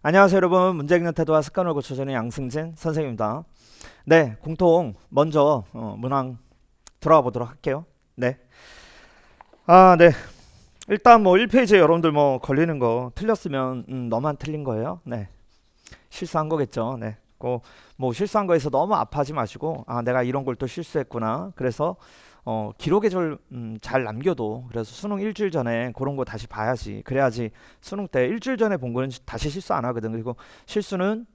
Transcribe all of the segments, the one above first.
안녕하세요 여러분 문제 읽는 태도와 습관을 고쳐주는 양승진 선생입니다 네 공통 먼저 어, 문항 들어가 보도록 할게요 네아네 아, 네. 일단 뭐 1페이지에 여러분들 뭐 걸리는 거 틀렸으면 음, 너만 틀린 거예요 네 실수한 거겠죠 네뭐 고, 뭐 실수한 거에서 너무 아파하지 마시고 아 내가 이런 걸 또 실수했구나 그래서 어, 기록에 절, 음, 잘 남겨도 그래서 수능 일주일 전에 그런 거 다시 봐야지 그래야지 수능 때 일주일 전에 본 거는 다시 실수 안 하거든 그리고 실수는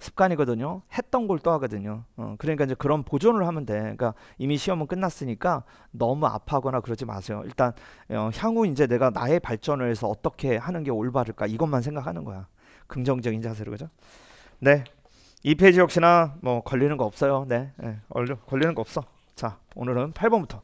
습관이거든요. 했던 걸 또 하거든요. 어, 그러니까 이제 그런 보존을 하면 돼. 그러니까 이미 시험은 끝났으니까 너무 아파하거나 그러지 마세요. 일단 어, 향후 이제 내가 나의 발전을 해서 어떻게 하는 게 올바를까 이것만 생각하는 거야. 긍정적인 자세로 그죠? 네. 이 페이지 역시나 뭐 걸리는 거 없어요. 네. 네. 걸리는 거 없어. 자, 오늘은 8번부터.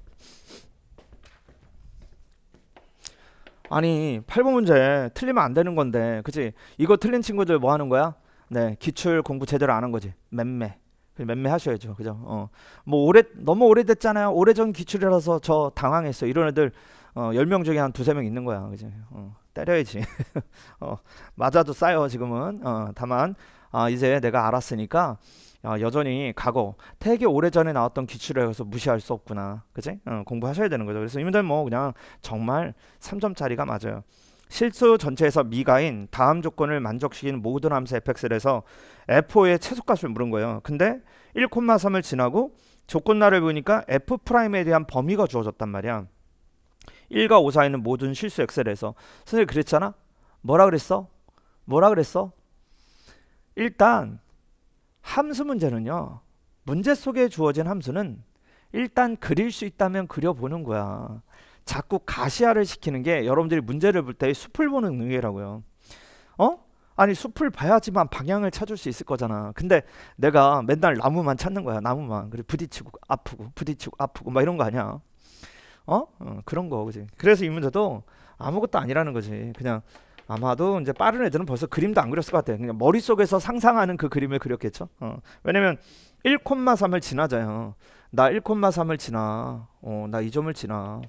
아니, 8번 문제 틀리면 안 되는 건데. 그치 이거 틀린 친구들 뭐 하는 거야? 네, 기출 공부 제대로 안 한 거지. 맴매. 맴매 하셔야죠. 그죠? 어. 뭐 오래 너무 오래됐잖아요. 오래전 기출이라서 저 당황했어. 이런 애들 어, 10명 중에 한 두세 명 있는 거야. 그지? 어, 때려야지. 어, 맞아도 싸요, 지금은. 어, 다만 아, 이제 내가 알았으니까 아, 여전히 과거 되게 오래전에 나왔던 기출을 해서 무시할 수 없구나. 그지? 어, 공부하셔야 되는 거죠. 그래서 이 문제는 뭐 그냥 정말 3점짜리가 맞아요. 실수 전체에서 미가인 다음 조건을 만족시킨 모든 함수 fx를 해서 f4의 최소값을 물은 거예요. 근데 1,3을 지나고 조건나를 보니까 f'에 대한 범위가 주어졌단 말이야. 1과 5 사이는 모든 실수 엑셀에서 선생님 그랬잖아? 뭐라 그랬어? 뭐라 그랬어? 일단 함수 문제는요. 문제 속에 주어진 함수는 일단 그릴 수 있다면 그려보는 거야. 자꾸 가시화를 시키는 게 여러분들이 문제를 볼 때 숲을 보는 능력이라고요. 어? 아니 숲을 봐야지만 방향을 찾을 수 있을 거잖아. 근데 내가 맨날 나무만 찾는 거야. 나무만. 그래 부딪히고 아프고 부딪히고 아프고 막 이런 거 아니야. 어? 어 그런 거 그지. 그래서 이 문제도 아무것도 아니라는 거지. 그냥 아마도 이제 빠른 애들은 벌써 그림도 안 그렸을 것 같아요. 그냥 머릿속에서 상상하는 그 그림을 그렸겠죠. 어. 왜냐면 1,3을 지나자요. 나 1,3을 지나. 어, 나 2점을 지나.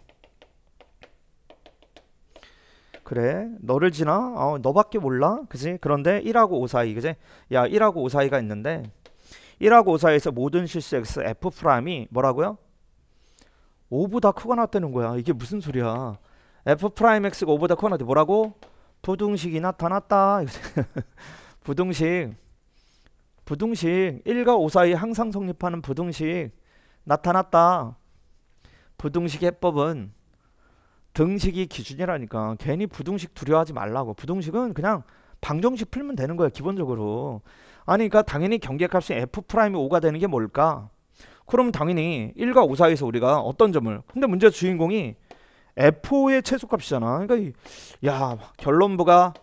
그래 너를 지나 어, 너밖에 몰라 그지 그런데 1하고 5 사이 그지 야 1하고 5 사이가 있는데 1하고 5 사이에서 모든 실수 x f 프라임이 뭐라고요 5보다 크거나 되는 거야 이게 무슨 소리야 f 프라임 x가 5보다 크거나 돼. 뭐라고 부등식이 나타났다. 부등식 부등식 1과 5사이 항상 성립하는 부등식 나타났다. 부등식 해법은 등식이 기준이라니까 괜히 부등식 두려워하지 말라고 부등식은 그냥 방정식 풀면 되는 거야 기본적으로 아니 그러니까 당연히 경계값이 f 프라임이 5가 되는 게 뭘까 그럼 당연히 1과 5 사이에서 우리가 어떤 점을 근데 문제 주인공이 F5의 최소값이잖아. 그러니까 야 결론부가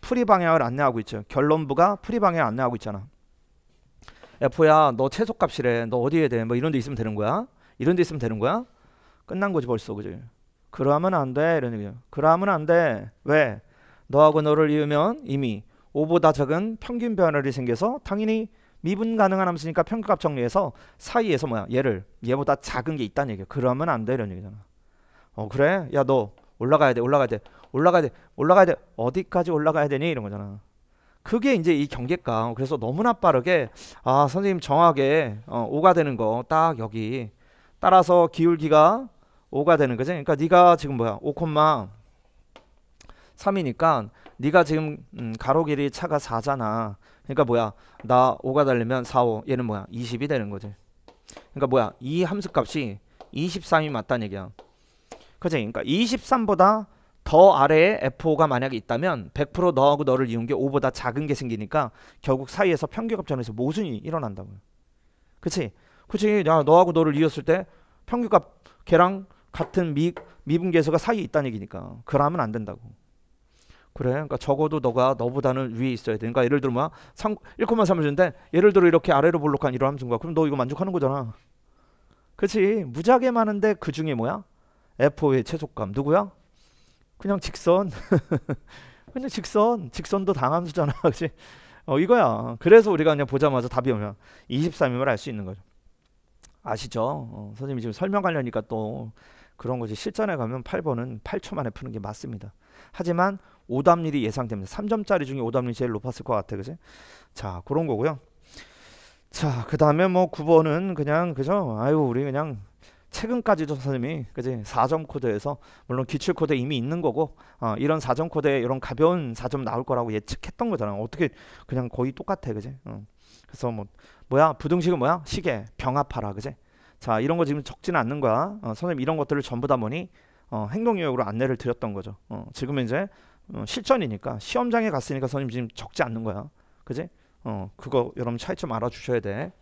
프리 방향을 안내하고 있죠. 결론부가 프리 방향을 안내하고 있잖아. f 야너 최소값이래. 너 어디에 돼? 뭐 이런 데 있으면 되는 거야. 이런 데 있으면 되는 거야. 끝난 거지 벌써 그지. 그러면 하안 돼. 이런 얘기죠. 그러면 하안 돼. 왜? 너하고 너를 이으면 이미 5보다 적은 평균 변화를이 생겨서 당연히 미분 가능한 함수니까 평균값 정리해서 사이에서 뭐야 얘를 얘보다 작은 게 있다는 얘기야. 그러면 안돼 이런 얘기잖아. 어 그래 야 너 올라가야 돼 올라가야 돼 올라가야 돼 올라가야 돼 어디까지 올라가야 되니 이런 거잖아 그게 이제 이 경계감 그래서 너무나 빠르게 아 선생님 정확하게 어, 오가 되는 거 딱 여기 따라서 기울기가 오가 되는 거지 그러니까 네가 지금 뭐야 5콤마 3이니까 네가 지금 음, 가로 길이 차가 4잖아 그러니까 뭐야 나 5가 달리면 4, 5 얘는 뭐야 20이 되는 거지 그러니까 뭐야 이 함수값이 23이 맞다는 얘기야 그지? 그렇죠. 그러니까 23보다 더 아래에 F5가 만약에 있다면 100% 너하고 너를 이은 게 5보다 작은 게 생기니까 결국 사이에서 평균값전에서 모순이 일어난다고요. 그치? 그치? 야 너하고 너를 이었을 때 평균값 걔랑 같은 미, 미분계수가 사이에 있다는 얘기니까 그러면 안 된다고. 그래. 그러니까 적어도 너가 너보다는 위에 있어야 돼. 그러니까 예를 들면 뭐야? 3, 1,3을 주는데 예를 들어 이렇게 아래로 볼록한 이런 함수인 거야. 그럼 너 이거 만족하는 거잖아. 그치 무지하게 많은데 그 중에 뭐야 F5의 최속감 누구야? 그냥 직선 그냥 직선 직선도 당함수잖아 그치? 어 이거야 그래서 우리가 그냥 보자마자 답이 오면 23임을 알 수 있는 거죠 아시죠? 어, 선생님이 지금 설명하려니까 또 그런 거지 실전에 가면 8번은 8초 만에 푸는 게 맞습니다 하지만 오답률이 예상됩니다 3점짜리 중에 오답률이 제일 높았을 것 같아 그지? 자 그런 거고요 자그 다음에 뭐 9번은 그냥 그죠? 아유 우리 그냥 최근까지도 선생님이 그지 4점 코드에서 물론 기출 코드 이미 있는 거고 어, 이런 4점 코드에 이런 가벼운 4점 나올 거라고 예측했던 거잖아. 어떻게 그냥 거의 똑같아, 그지? 어. 그래서 뭐 뭐야 부등식은 뭐야 시계 병합하라, 그지? 자 이런 거 지금 적지는 않는 거야. 어, 선생님 이런 것들을 전부 다 보니 어, 행동 요역으로 안내를 드렸던 거죠. 어, 지금은 이제 어, 실전이니까 시험장에 갔으니까 선생님 지금 적지 않는 거야, 그지? 어 그거 여러분 차이점 알아주셔야 돼.